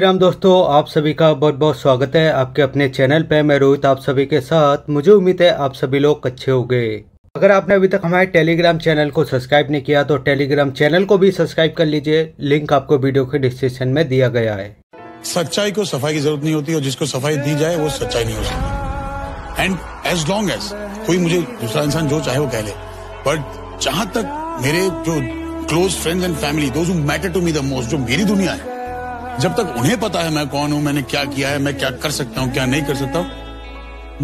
राम दोस्तों आप सभी का बहुत बहुत स्वागत है आपके अपने चैनल पे मैं रोहित आप सभी के साथ मुझे उम्मीद है आप सभी लोग अच्छे हो गए अगर आपने अभी तक हमारे टेलीग्राम चैनल को सब्सक्राइब नहीं किया तो टेलीग्राम चैनल को भी सब्सक्राइब कर लीजिए लिंक आपको वीडियो के डिस्क्रिप्शन में दिया गया है सच्चाई को सफाई की जरूरत नहीं होती और जिसको सफाई दी जाए वो सच्चाई नहीं हो सकती एंड एज लॉन्ग एज कोई मुझे दूसरा इंसान जो चाहे वो कह ले बट जहां तक मेरे जो close friends and family those matter to me the most जो मेरी दुनिया है जब तक उन्हें पता है मैं कौन हूं मैंने क्या किया है मैं क्या कर सकता हूं क्या नहीं कर सकता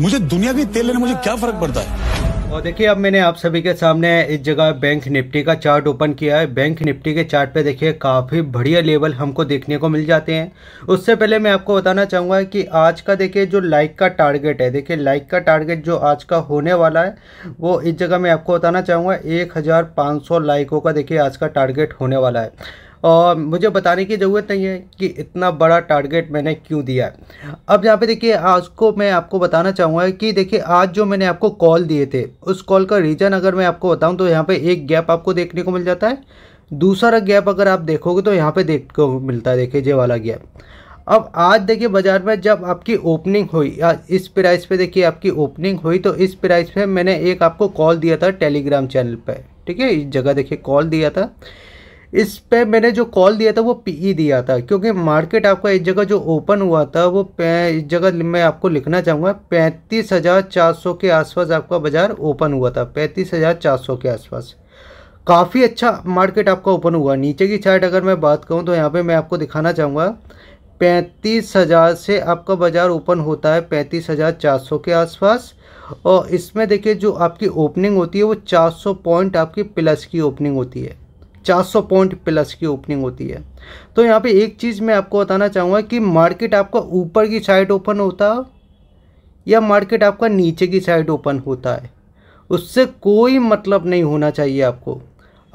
मुझे दुनिया की तेल लेने मुझे क्या फर्क पड़ता है और देखिए अब मैंने आप सभी के सामने इस जगह बैंक निफ्टी का चार्ट ओपन किया है बैंक निफ्टी के चार्ट पे देखिए काफ़ी बढ़िया लेवल हमको देखने को मिल जाते हैं उससे पहले मैं आपको बताना चाहूँगा कि आज का देखिए जो लाइक का टारगेट है देखिए लाइक का टारगेट जो आज का होने वाला है वो इस जगह मैं आपको बताना चाहूँगा एक लाइकों का देखिए आज का टारगेट होने वाला है और मुझे बताने की ज़रूरत नहीं है कि इतना बड़ा टारगेट मैंने क्यों दिया अब यहाँ पे देखिए आज को मैं आपको बताना चाहूँगा कि देखिए आज जो मैंने आपको कॉल दिए थे उस कॉल का रीज़न अगर मैं आपको बताऊँ तो यहाँ पे एक गैप आपको देखने को मिल जाता है दूसरा गैप अगर आप देखोगे तो यहाँ पर देख को मिलता है देखिए जे वाला गैप अब आज देखिए बाज़ार में जब आपकी ओपनिंग हुई इस प्राइस पे देखिए आपकी ओपनिंग हुई तो इस प्राइस पे मैंने एक आपको कॉल दिया था टेलीग्राम चैनल पे ठीक है इस जगह देखिए कॉल दिया था इस पे मैंने जो कॉल दिया था वो पीई e दिया था क्योंकि मार्केट आपका इस जगह जो ओपन हुआ था वो इस जगह मैं आपको लिखना चाहूँगा पैंतीस हज़ार चार सौ के आसपास आपका बाज़ार ओपन हुआ था पैंतीस हज़ार चार सौ के आसपास काफ़ी अच्छा मार्केट आपका ओपन हुआ नीचे की चार्ट अगर मैं बात करूँ तो यहाँ पर मैं आपको दिखाना चाहूँगा पैंतीस हज़ार से आपका बाज़ार ओपन होता है पैंतीस हज़ार चार सौ के आसपास और इसमें देखिए जो आपकी ओपनिंग होती है वो चार सौ पॉइंट आपकी प्लस की ओपनिंग होती है 400 पॉइंट प्लस की ओपनिंग होती है तो यहाँ पे एक चीज़ मैं आपको बताना चाहूँगा कि मार्केट आपका ऊपर की साइड ओपन होता या मार्केट आपका नीचे की साइड ओपन होता है उससे कोई मतलब नहीं होना चाहिए आपको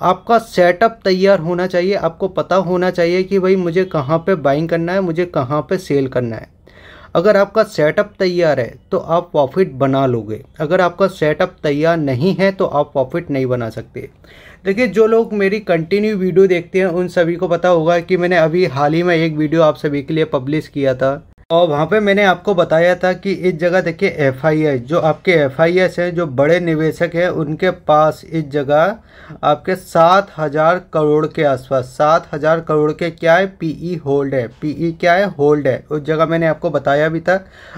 आपका सेटअप तैयार होना चाहिए आपको पता होना चाहिए कि भाई मुझे कहाँ पे बाइंग करना है मुझे कहाँ पे सेल करना है अगर आपका सेटअप तैयार है तो आप प्रॉफिट बना लोगे अगर आपका सेटअप तैयार नहीं है तो आप प्रॉफिट नहीं बना सकते देखिए जो लोग मेरी कंटिन्यू वीडियो देखते हैं उन सभी को पता होगा कि मैंने अभी हाल ही में एक वीडियो आप सभी के लिए पब्लिश किया था और वहाँ पे मैंने आपको बताया था कि इस जगह देखिए एफ जो आपके एफ आई हैं जो बड़े निवेशक हैं उनके पास इस जगह आपके सात हज़ार करोड़ के आसपास सात हज़ार करोड़ के क्या है पीई होल्ड e है पीई e क्या है होल्ड है उस जगह मैंने आपको बताया भी था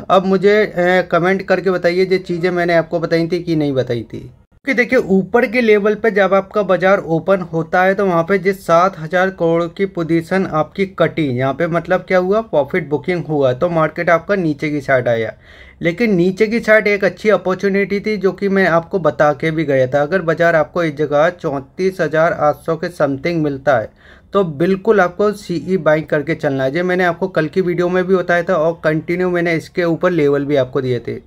अब मुझे ए, कमेंट करके बताइए जो चीज़ें मैंने आपको बताई थी कि नहीं बताई थी कि देखिए ऊपर के लेवल पे जब आपका बाजार ओपन होता है तो वहाँ पे जिस सात हज़ार करोड़ की पोजीशन आपकी कटी यहाँ पे मतलब क्या हुआ प्रॉफिट बुकिंग हुआ तो मार्केट आपका नीचे की साइड आया लेकिन नीचे की साइड एक अच्छी अपॉर्चुनिटी थी जो कि मैं आपको बता के भी गया था अगर बाज़ार आपको इस जगह चौंतीस हज़ार आठ सौ के समथिंग मिलता है तो बिल्कुल आपको सी ई e बाइंग करके चलना है जो मैंने आपको कल की वीडियो में भी बताया था और कंटिन्यू मैंने इसके ऊपर लेवल भी आपको दिए थे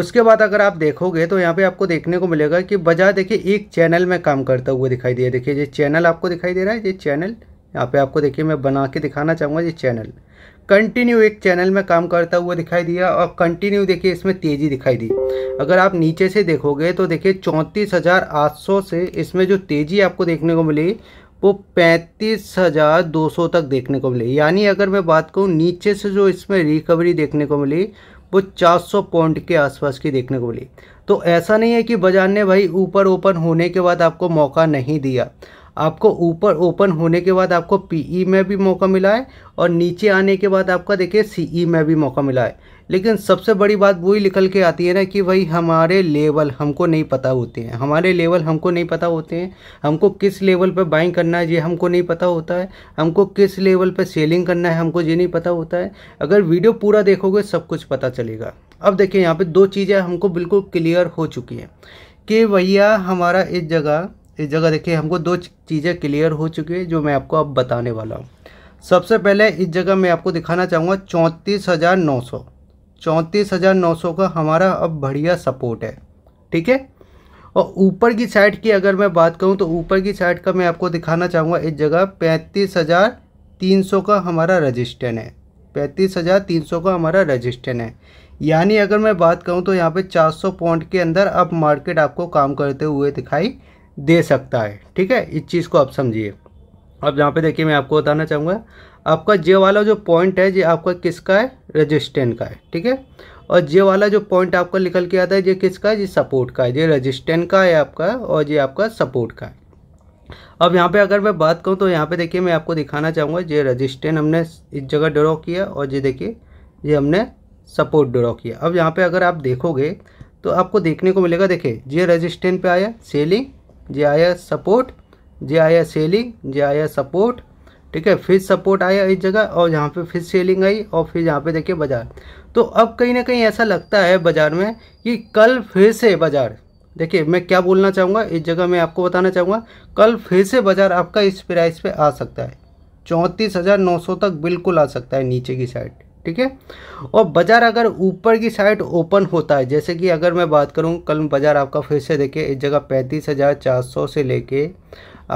उसके बाद अगर आप देखोगे तो यहाँ पे आपको देखने को मिलेगा कि बजाय देखिए एक चैनल में काम करता हुआ दिखाई दिया देखिए ये चैनल आपको दिखाई दे रहा है ये चैनल यहाँ पर आपको देखिए मैं बना के दिखाना चाहूँगा ये चैनल कंटिन्यू एक चैनल में काम करता हुआ दिखाई दिया और कंटिन्यू देखिए इसमें तेज़ी दिखाई दी अगर आप नीचे से देखोगे तो देखिए चौंतीस हज़ार आठ सौ से इसमें जो तेज़ी आपको देखने को मिली वो पैंतीस हज़ार दो सौ तक देखने को मिली यानी अगर मैं बात करूँ नीचे से जो इसमें रिकवरी देखने को मिली वो चार सौ पॉइंट के आसपास की देखने को मिली तो ऐसा नहीं है कि बाजार ने भाई ऊपर ओपन होने के बाद आपको मौका नहीं दिया आपको ऊपर ओपन होने के बाद आपको पीई e में भी मौका मिला है और नीचे आने के बाद आपका देखिए सीई e में भी मौका मिला है लेकिन सबसे बड़ी बात वही निकल के आती है ना कि भाई हमारे लेवल हमको नहीं पता होते हैं हमारे लेवल हमको नहीं पता होते हैं हमको किस लेवल पर बाइंग करना है ये हमको नहीं पता होता है हमको किस लेवल पर सेलिंग करना है हमको ये नहीं पता होता है अगर वीडियो पूरा देखोगे सब कुछ पता चलेगा अब देखिए यहाँ पर दो चीज़ें हमको बिल्कुल क्लियर हो चुकी हैं कि भैया हमारा इस जगह इस जगह देखिए हमको दो चीज़ें क्लियर हो चुकी है जो मैं आपको अब बताने वाला हूँ सबसे पहले इस जगह मैं आपको दिखाना चाहूँगा चौंतीस हज़ार नौ सौ चौंतीस हज़ार नौ सौ का हमारा अब बढ़िया सपोर्ट है ठीक है और ऊपर की साइड की अगर मैं बात करूं तो ऊपर की साइड का मैं आपको दिखाना चाहूँगा इस जगह पैंतीस हज़ार तीन सौ का हमारा रजिस्टेंट है पैंतीस हज़ार तीन सौ का हमारा रजिस्टेंट है यानी अगर मैं बात करूं तो यहाँ पे 400 पॉइंट के अंदर अब मार्केट आपको काम करते हुए दिखाई दे सकता है ठीक है इस चीज़ को आप समझिए अब यहाँ पे देखिए मैं आपको बताना चाहूँगा आपका जे वाला जो पॉइंट है ये आपका किसका है रजिस्टेंट का है ठीक है और जे वाला जो पॉइंट आपका निकल के आता है ये किसका है ये सपोर्ट का है ये रजिस्टेंट का है आपका और ये आपका सपोर्ट का है अब यहाँ पे अगर मैं बात करूँ तो यहाँ पे देखिए मैं आपको दिखाना चाहूँगा ये रजिस्टेंट हमने इस जगह ड्रॉ किया और ये देखिए ये हमने सपोर्ट ड्रॉ किया अब यहाँ पर अगर आप देखोगे तो आपको देखने को मिलेगा देखिए ये रजिस्टेंट पर आया सेलिंग ये आया सपोर्ट जे आया सेलिंग जे आया सपोर्ट ठीक है फिश सपोर्ट आया इस जगह और यहाँ पे फिश सेलिंग आई और फिर यहाँ पे देखिए बाज़ार तो अब कहीं ना कहीं ऐसा लगता है बाज़ार में कि कल फिर से बाज़ार देखिए मैं क्या बोलना चाहूँगा इस जगह मैं आपको बताना चाहूँगा कल फिर से बाज़ार आपका इस प्राइस पे आ सकता है चौंतीस हज़ार नौ सौ तक बिल्कुल आ सकता है नीचे की साइड ठीक है और बाज़ार अगर ऊपर की साइड ओपन होता है जैसे कि अगर मैं बात करूं कल बाज़ार आपका फिर से देखिए इस जगह पैंतीस हज़ार चार सौ से लेके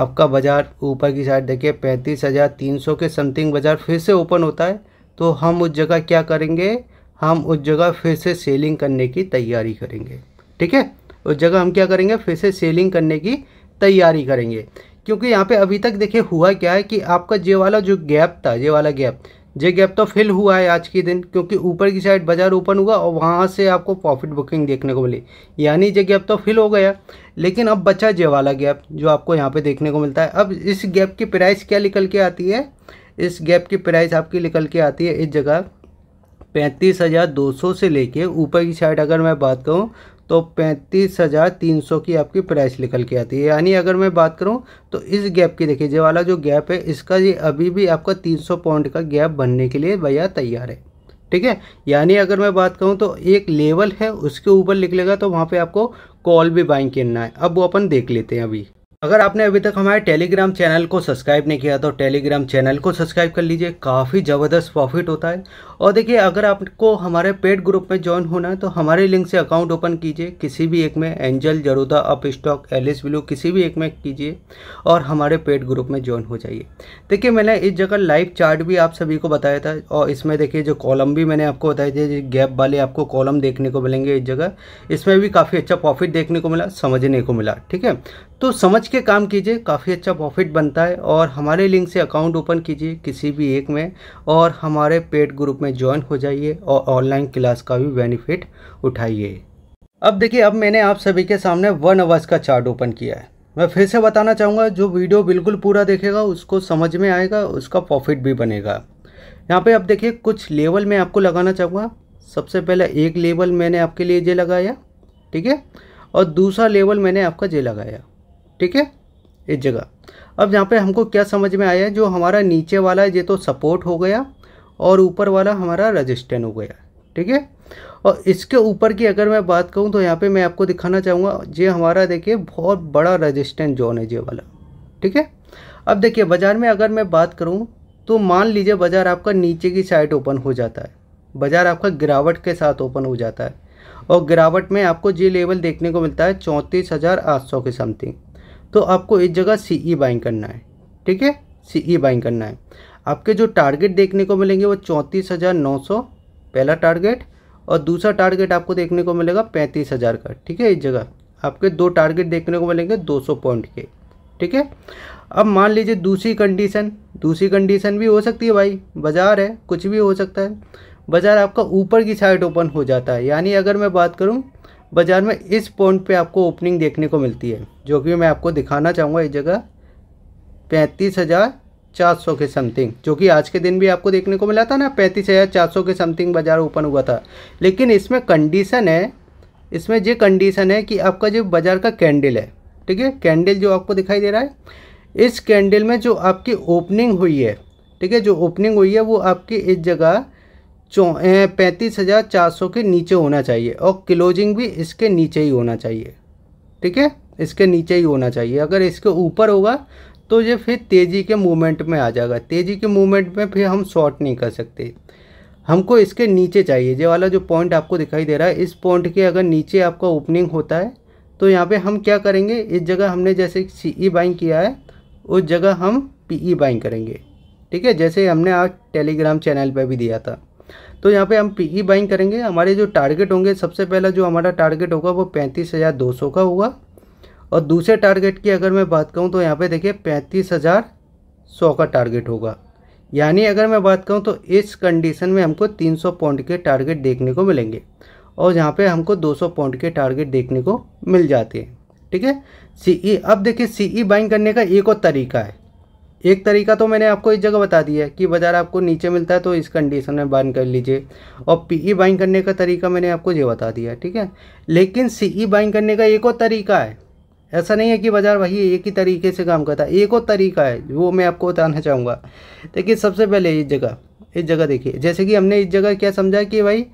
आपका बाज़ार ऊपर की साइड देखिए पैंतीस हज़ार तीन सौ के समथिंग बाज़ार फिर से ओपन होता है तो हम उस जगह क्या करेंगे हम उस जगह फिर से सेलिंग करने की तैयारी करेंगे ठीक है उस जगह हम क्या करेंगे फिर से सेलिंग करने की तैयारी करेंगे क्योंकि यहाँ पे अभी तक देखिए हुआ क्या है कि आपका ये वाला जो गैप था ये वाला गैप ये गैप तो फिल हुआ है आज के दिन क्योंकि ऊपर की साइड बाजार ओपन हुआ और वहाँ से आपको प्रॉफिट बुकिंग देखने को मिली यानी ये गैप तो फिल हो गया लेकिन अब बचा जे वाला गैप जो आपको यहाँ पे देखने को मिलता है अब इस गैप की प्राइस क्या निकल के आती है इस गैप की प्राइस आपकी निकल के आती है इस जगह पैंतीस हज़ार दो सौ से लेके ऊपर की साइड अगर मैं बात करूँ तो पैंतीस हज़ार तीन सौ की आपकी प्राइस निकल के आती है यानी अगर मैं बात करूं तो इस गैप की देखिए ये वाला जो गैप है इसका ये अभी भी आपका तीन सौ पॉइंट का गैप बनने के लिए भैया तैयार है ठीक है यानी अगर मैं बात करूं तो एक लेवल है उसके ऊपर निकलेगा तो वहाँ पर आपको कॉल भी बाइंग करना है अब वो अपन देख लेते हैं अभी अगर आपने अभी तक हमारे टेलीग्राम चैनल को सब्सक्राइब नहीं किया तो टेलीग्राम चैनल को सब्सक्राइब कर लीजिए काफ़ी ज़बरदस्त प्रॉफिट होता है और देखिए अगर आपको हमारे पेड ग्रुप में ज्वाइन होना है तो हमारे लिंक से अकाउंट ओपन कीजिए किसी भी एक में Angel Zerodha Upstox Alice Blue किसी भी एक में कीजिए और हमारे पेड ग्रुप में ज्वाइन हो जाइए देखिए मैंने इस जगह लाइव चार्ट भी आप सभी को बताया था और इसमें देखिए जो कॉलम भी मैंने आपको बताया थे गैप वाले आपको कॉलम देखने को मिलेंगे इस जगह इसमें भी काफ़ी अच्छा प्रॉफिट देखने को मिला समझने को मिला ठीक है तो समझ के काम कीजिए काफ़ी अच्छा प्रॉफिट बनता है और हमारे लिंक से अकाउंट ओपन कीजिए किसी भी एक में और हमारे पेड ग्रुप में में ज्वाइन हो जाइए और ऑनलाइन क्लास का भी बेनिफिट उठाइए अब देखिए अब मैंने आप सभी के सामने वन अवर्स का चार्ट ओपन किया है मैं फिर से बताना चाहूँगा जो वीडियो बिल्कुल पूरा देखेगा उसको समझ में आएगा उसका प्रॉफिट भी बनेगा यहाँ पे आप देखिए कुछ लेवल में आपको लगाना चाहूँगा सबसे पहले एक लेवल मैंने आपके लिए जे लगाया ठीक है और दूसरा लेवल मैंने आपका जे लगाया ठीक है इस जगह अब यहाँ पे हमको क्या समझ में आया जो हमारा नीचे वाला है ये तो सपोर्ट हो गया और ऊपर वाला हमारा रजिस्टेंट हो गया ठीक है और इसके ऊपर की अगर मैं बात करूँ तो यहाँ पे मैं आपको दिखाना चाहूँगा ये हमारा देखिए बहुत बड़ा रजिस्टेंट जोन है ये वाला ठीक है अब देखिए बाज़ार में अगर मैं बात करूँ तो मान लीजिए बाज़ार आपका नीचे की साइड ओपन हो जाता है बाज़ार आपका गिरावट के साथ ओपन हो जाता है और गिरावट में आपको ये लेवल देखने को मिलता है चौंतीस हज़ार आठ सौ के समथिंग तो आपको इस जगह सी ई बाइंग करना है ठीक है सी ई बाइंग करना है आपके जो टारगेट देखने को मिलेंगे वो चौंतीस हज़ार नौ सौ पहला टारगेट और दूसरा टारगेट आपको देखने को मिलेगा पैंतीस हज़ार का ठीक है इस जगह आपके दो टारगेट देखने को मिलेंगे दो सौ पॉइंट के ठीक है अब मान लीजिए दूसरी कंडीशन दूसरी कंडीशन भी हो सकती है भाई बाज़ार है कुछ भी हो सकता है बाज़ार आपका ऊपर की साइड ओपन हो जाता है यानी अगर मैं बात करूँ बाज़ार में इस पॉइंट पे आपको ओपनिंग देखने को मिलती है जो कि मैं आपको दिखाना चाहूँगा इस जगह पैंतीस हज़ार चार सौ के समथिंग जो कि आज के दिन भी आपको देखने को मिला था ना पैंतीस हज़ार चार सौ के समथिंग बाज़ार ओपन हुआ था लेकिन इसमें कंडीशन है इसमें ये कंडीशन है कि आपका जो बाज़ार का कैंडल है ठीक है कैंडल जो आपको दिखाई दे रहा है इस कैंडल में जो आपकी ओपनिंग हुई है ठीक है जो ओपनिंग हुई है वो आपकी इस जगह चौ पैंतीस हज़ार चार सौ के नीचे होना चाहिए और क्लोजिंग भी इसके नीचे ही होना चाहिए ठीक है इसके नीचे ही होना चाहिए अगर इसके ऊपर होगा तो ये फिर तेज़ी के मूवमेंट में आ जाएगा तेज़ी के मूवमेंट में फिर हम शॉर्ट नहीं कर सकते हमको इसके नीचे चाहिए ये वाला जो पॉइंट आपको दिखाई दे रहा है इस पॉइंट के अगर नीचे आपका ओपनिंग होता है तो यहाँ पे हम क्या करेंगे इस जगह हमने जैसे सी ई बाइंग किया है उस जगह हम पी ई बाइंग करेंगे ठीक है जैसे हमने आज टेलीग्राम चैनल पर भी दिया था तो यहाँ पे हम पी ई बाइंग करेंगे हमारे जो टारगेट होंगे सबसे पहला जो हमारा टारगेट होगा वो पैंतीस हज़ार दो सौ का होगा और दूसरे टारगेट की अगर मैं बात कहूँ तो यहाँ पे देखिए पैंतीस हज़ार सौ का टारगेट होगा यानी अगर मैं बात कहूँ तो इस कंडीशन में हमको तीन सौ पॉइंट के टारगेट देखने को मिलेंगे और यहाँ पे हमको दो सौ पॉइंट के टारगेट देखने को मिल जाते हैं ठीक है सीई e, अब देखिए सीई बाइंग e करने का एक और तरीका है एक तरीका तो मैंने आपको इस जगह बता दिया है कि बाज़ार आपको नीचे मिलता है तो इस कंडीशन में बाइंग कर लीजिए और पीई बाइंग e करने का तरीका मैंने आपको ये बता दिया ठीक है लेकिन सीई बाइंग करने का एक और तरीका है ऐसा नहीं है कि बाज़ार वही एक ही तरीके से काम करता है एक और तरीका है वो मैं आपको बताना चाहूँगा देखिए सबसे पहले इस जगह इस जगह देखिए जैसे कि हमने इस जगह क्या समझा कि भाई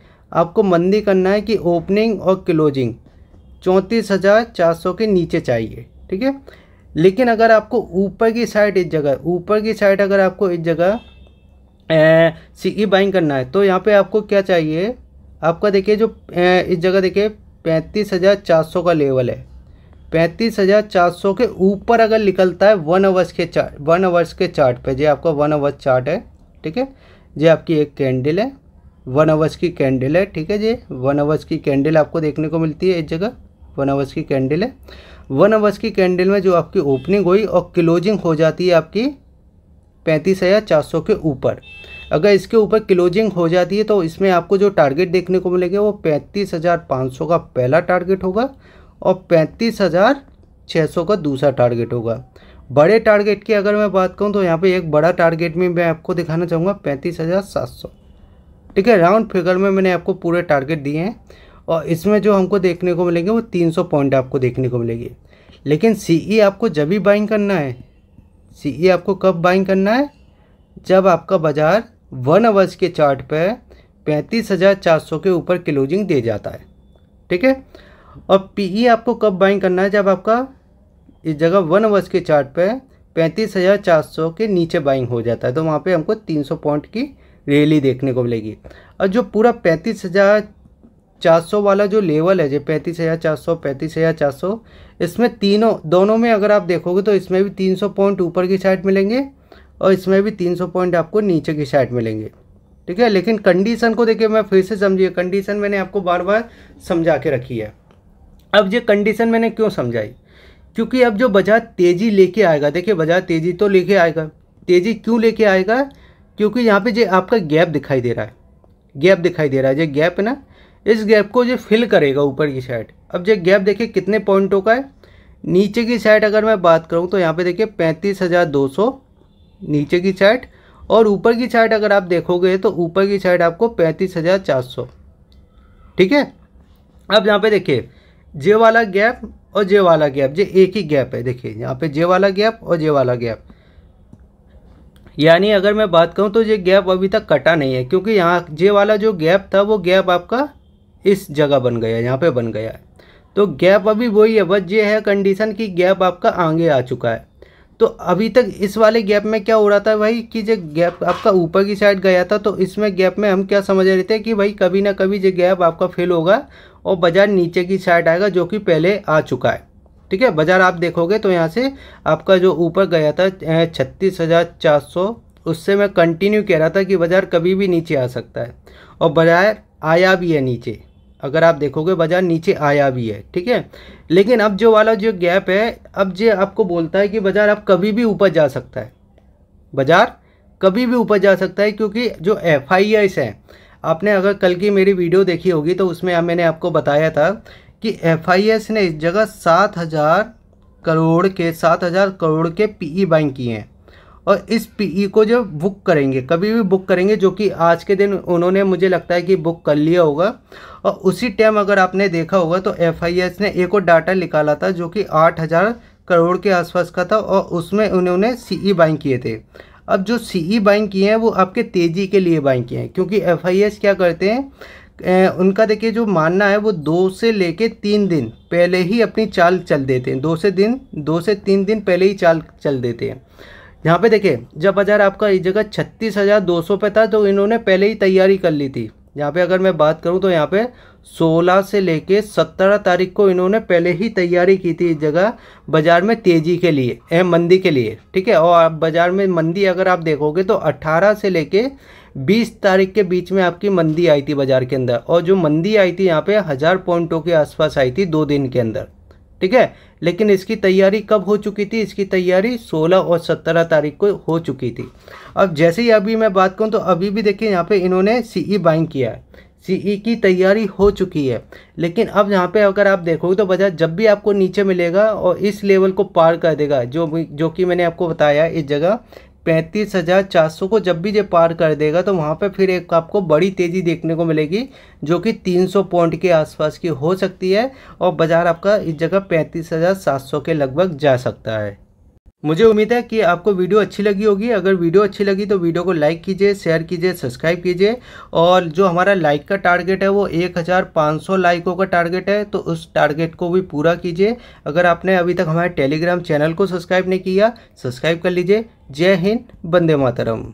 आपको मंदी करना है कि ओपनिंग और क्लोजिंग चौंतीस हज़ार चार सौ के नीचे चाहिए ठीक है लेकिन अगर आपको ऊपर की साइड इस जगह ऊपर की साइड अगर आपको इस जगह ई बाइंग e करना है तो यहाँ पे आपको क्या चाहिए आपका देखिए जो ए, इस जगह देखिए पैंतीस हज़ार चार सौ का लेवल है पैंतीस हज़ार चार सौ के ऊपर अगर निकलता है वन आवर्स के चार्ट वन आवर्स के चार्ट पे जो आपका वन आवर्स चार्ट है ठीक है ये आपकी एक कैंडल है वन आवर्स की कैंडल है ठीक है जी वन आवर्स की कैंडल आपको देखने को मिलती है एक जगह वन आवर्स की कैंडल है वन आवर्स की कैंडल में जो आपकी ओपनिंग हुई और क्लोजिंग हो जाती है आपकी पैंतीस हज़ार चार सौ के ऊपर अगर इसके ऊपर क्लोजिंग हो जाती है तो इसमें आपको जो टारगेट देखने को मिलेगा वो पैंतीस हज़ार पाँच सौ का पहला टारगेट होगा और पैंतीस हज़ार छः सौ का दूसरा टारगेट होगा बड़े टारगेट की अगर मैं बात करूँ तो यहाँ पे एक बड़ा टारगेट में मैं आपको दिखाना चाहूँगा पैंतीस हज़ार सात सौ ठीक है राउंड फिगर में मैंने आपको पूरे टारगेट दिए हैं और इसमें जो हमको देखने को मिलेंगे वो तीन सौ पॉइंट आपको देखने को मिलेगी लेकिन सी e आपको जब भी बाइंग करना है सी e आपको कब बाइंग करना है जब आपका बाज़ार वन आवर्स के चार्ट पर पैंतीस हज़ार चार सौ के ऊपर क्लोजिंग दे जाता है ठीक है और पी e आपको कब बाइंग करना है जब आपका इस जगह वन वर्ष के चार्ट पे पैंतीस हज़ार चार सौ के नीचे बाइंग हो जाता है तो वहाँ पे हमको तीन सौ पॉइंट की रैली देखने को मिलेगी और जो पूरा पैंतीस हज़ार चार सौ वाला जो लेवल है जो पैंतीस हज़ार चार सौ पैंतीस हज़ार चार सौ इसमें तीनों दोनों में अगर आप देखोगे तो इसमें भी तीन सौ पॉइंट ऊपर की साइड मिलेंगे और इसमें भी तीन सौ पॉइंट आपको नीचे की साइड मिलेंगे ठीक है लेकिन कंडीशन को देखिए मैं फिर से समझिए कंडीशन मैंने आपको बार बार समझा के रखी है अब ये कंडीशन मैंने क्यों समझाई क्योंकि अब जो बाजार तेज़ी लेके आएगा देखिए बाजार तेज़ी तो लेके आएगा तेज़ी क्यों लेके आएगा क्योंकि यहाँ पे जो आपका गैप दिखाई दे रहा है गैप दिखाई दे रहा है जो गैप है ना इस गैप को जो फिल करेगा ऊपर की साइड अब जो गैप देखिए कितने पॉइंटों का है नीचे की साइड अगर मैं बात करूँ तो यहाँ पर देखिए पैंतीस हज़ार दो सौ नीचे की साइड और ऊपर की साइड अगर आप देखोगे तो ऊपर की साइड आपको पैंतीस हज़ार चार सौ ठीक है अब यहाँ पर देखिए जे वाला गैप और जे वाला गैप जे एक ही गैप है देखिए यहाँ पे जे वाला गैप और जे वाला गैप यानी अगर मैं बात करूँ तो ये गैप अभी तक कटा नहीं है क्योंकि यहाँ जे वाला जो गैप था वो गैप आपका इस जगह बन गया यहाँ पे बन गया तो गैप अभी वही है बस ये है कंडीशन कि गैप आपका आगे आ चुका है तो अभी तक इस वाले गैप में क्या हो रहा था भाई कि जो गैप आपका ऊपर की साइड गया था तो इसमें गैप में हम क्या समझ रहे थे कि भाई कभी ना कभी जो गैप आपका फेल होगा और बाज़ार नीचे की साइड आएगा जो कि पहले आ चुका है ठीक है बाज़ार आप देखोगे तो यहाँ से आपका जो ऊपर गया था छत्तीस हज़ार चार सौ उससे मैं कंटिन्यू कह रहा था कि बाज़ार कभी भी नीचे आ सकता है और बाज़ार आया भी है नीचे अगर आप देखोगे बाजार नीचे आया भी है ठीक है लेकिन अब जो वाला जो गैप है अब जो आपको बोलता है कि बाजार आप कभी भी ऊपर जा सकता है बाजार कभी भी ऊपर जा सकता है क्योंकि जो एफ आई एस है आपने अगर कल की मेरी वीडियो देखी होगी तो उसमें मैंने आपको बताया था कि एफ आई एस ने इस जगह सात हज़ार करोड़ के सात हज़ार करोड़ के पी ई बाइंग किए हैं और इस पीई e को जब बुक करेंगे कभी भी बुक करेंगे जो कि आज के दिन उन्होंने मुझे लगता है कि बुक कर लिया होगा और उसी टाइम अगर आपने देखा होगा तो एफआईएस ने एक और डाटा निकाला था जो कि आठ हज़ार करोड़ के आसपास का था और उसमें उन्होंने सीई बाइंग e किए थे अब जो सीई बाइंग e किए हैं वो आपके तेज़ी के लिए बाइंग किए हैं क्योंकि एफ क्या करते हैं उनका देखिए जो मानना है वो दो से लेके तीन दिन पहले ही अपनी चाल चल देते हैं दो से दिन दो से तीन दिन पहले ही चाल चल देते हैं यहाँ पे देखिए जब बाज़ार आपका इस जगह छत्तीस हज़ार दो सौ पे था तो इन्होंने पहले ही तैयारी कर ली थी यहाँ पे अगर मैं बात करूँ तो यहाँ पे 16 से लेके 17 तारीख को इन्होंने पहले ही तैयारी की थी इस जगह बाज़ार में तेज़ी के लिए एवं मंदी के लिए ठीक है और आप बाज़ार में मंदी अगर आप देखोगे तो अट्ठारह से कर 20 तारीख के बीच में आपकी मंदी आई थी बाज़ार के अंदर और जो मंदी आई थी यहाँ पे हज़ार पॉइंटों के आसपास आई थी दो दिन के अंदर ठीक है लेकिन इसकी तैयारी कब हो चुकी थी इसकी तैयारी 16 और 17 तारीख को हो चुकी थी अब जैसे ही अभी मैं बात करूँ तो अभी भी देखिए यहाँ पे इन्होंने सीई बाइंग e किया है सीई e की तैयारी हो चुकी है लेकिन अब यहाँ पे अगर आप देखोगे तो बजाय जब भी आपको नीचे मिलेगा और इस लेवल को पार कर देगा जो जो कि मैंने आपको बताया इस जगह पैंतीस हज़ार चार सौ को जब भी ये पार कर देगा तो वहाँ पे फिर एक आपको बड़ी तेज़ी देखने को मिलेगी जो कि तीन सौ पॉइंट के आसपास की हो सकती है और बाज़ार आपका इस जगह पैंतीस हज़ार सात सौ के लगभग जा सकता है मुझे उम्मीद है कि आपको वीडियो अच्छी लगी होगी अगर वीडियो अच्छी लगी तो वीडियो को लाइक कीजिए शेयर कीजिए सब्सक्राइब कीजिए और जो हमारा लाइक का टारगेट है वो 1500 लाइकों का टारगेट है तो उस टारगेट को भी पूरा कीजिए अगर आपने अभी तक हमारे टेलीग्राम चैनल को सब्सक्राइब नहीं किया सब्सक्राइब कर लीजिए जय हिंद बंदे मातरम